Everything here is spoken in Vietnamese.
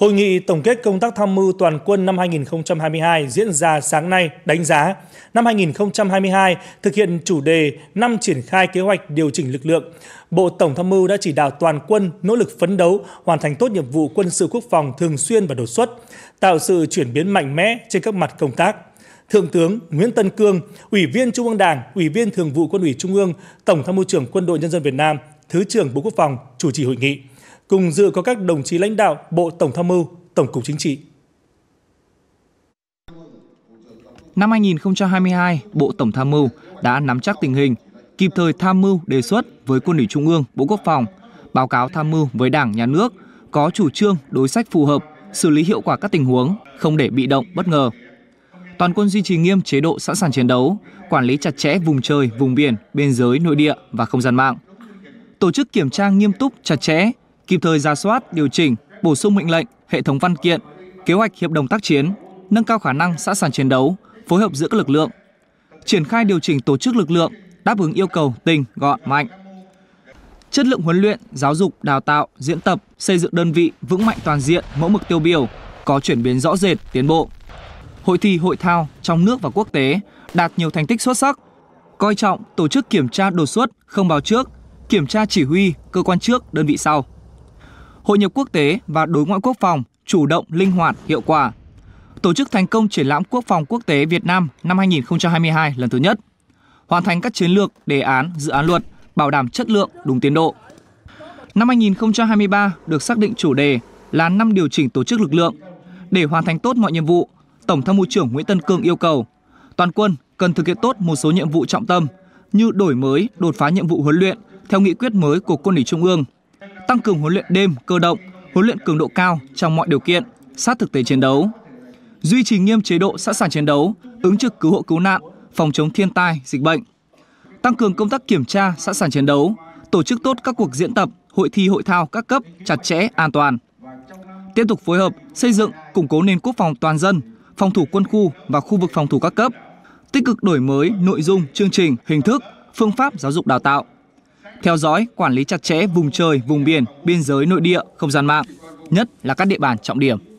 Hội nghị tổng kết công tác tham mưu toàn quân năm 2022 diễn ra sáng nay đánh giá năm 2022 thực hiện chủ đề năm triển khai kế hoạch điều chỉnh lực lượng. Bộ Tổng tham mưu đã chỉ đạo toàn quân nỗ lực phấn đấu hoàn thành tốt nhiệm vụ quân sự quốc phòng thường xuyên và đột xuất, tạo sự chuyển biến mạnh mẽ trên các mặt công tác. Thượng tướng Nguyễn Tân Cương, Ủy viên Trung ương Đảng, Ủy viên Thường vụ Quân ủy Trung ương, Tổng tham mưu trưởng Quân đội Nhân dân Việt Nam, Thứ trưởng Bộ Quốc phòng chủ trì hội nghị. Cùng dự có các đồng chí lãnh đạo Bộ Tổng tham mưu, Tổng cục Chính trị. Năm 2022, Bộ Tổng tham mưu đã nắm chắc tình hình, kịp thời tham mưu đề xuất với Quân ủy Trung ương, Bộ Quốc phòng, báo cáo tham mưu với Đảng, Nhà nước có chủ trương, đối sách phù hợp, xử lý hiệu quả các tình huống, không để bị động, bất ngờ. Toàn quân duy trì nghiêm chế độ sẵn sàng chiến đấu, quản lý chặt chẽ vùng trời, vùng biển, biên giới, nội địa và không gian mạng. Tổ chức kiểm tra nghiêm túc, chặt chẽ kịp thời ra soát, điều chỉnh, bổ sung mệnh lệnh, hệ thống văn kiện, kế hoạch hiệp đồng tác chiến, nâng cao khả năng sẵn sàng chiến đấu, phối hợp giữa các lực lượng, triển khai điều chỉnh tổ chức lực lượng đáp ứng yêu cầu tinh, gọn, mạnh. Chất lượng huấn luyện, giáo dục, đào tạo, diễn tập, xây dựng đơn vị vững mạnh toàn diện, mẫu mực tiêu biểu, có chuyển biến rõ rệt, tiến bộ. Hội thi hội thao trong nước và quốc tế đạt nhiều thành tích xuất sắc. Coi trọng tổ chức kiểm tra đột xuất, không báo trước, kiểm tra chỉ huy cơ quan trước, đơn vị sau hội nhập quốc tế và đối ngoại quốc phòng chủ động, linh hoạt, hiệu quả. Tổ chức thành công triển lãm quốc phòng quốc tế Việt Nam năm 2022 lần thứ nhất. Hoàn thành các chiến lược, đề án, dự án luật, bảo đảm chất lượng, đúng tiến độ. Năm 2023 được xác định chủ đề là năm điều chỉnh tổ chức lực lượng. Để hoàn thành tốt mọi nhiệm vụ, Tổng tham mưu trưởng Nguyễn Tân Cương yêu cầu toàn quân cần thực hiện tốt một số nhiệm vụ trọng tâm như đổi mới, đột phá nhiệm vụ huấn luyện theo nghị quyết mới của Quân ủy Trung ương tăng cường huấn luyện đêm cơ động, huấn luyện cường độ cao trong mọi điều kiện, sát thực tế chiến đấu. Duy trì nghiêm chế độ sẵn sàng chiến đấu, ứng trực cứu hộ cứu nạn, phòng chống thiên tai, dịch bệnh. Tăng cường công tác kiểm tra sẵn sàng chiến đấu, tổ chức tốt các cuộc diễn tập, hội thi hội thao các cấp chặt chẽ, an toàn. Tiếp tục phối hợp xây dựng, củng cố nền quốc phòng toàn dân, phòng thủ quân khu và khu vực phòng thủ các cấp, tích cực đổi mới nội dung, chương trình, hình thức, phương pháp giáo dục đào tạo theo dõi, quản lý chặt chẽ vùng trời, vùng biển, biên giới nội địa, không gian mạng, nhất là các địa bàn trọng điểm.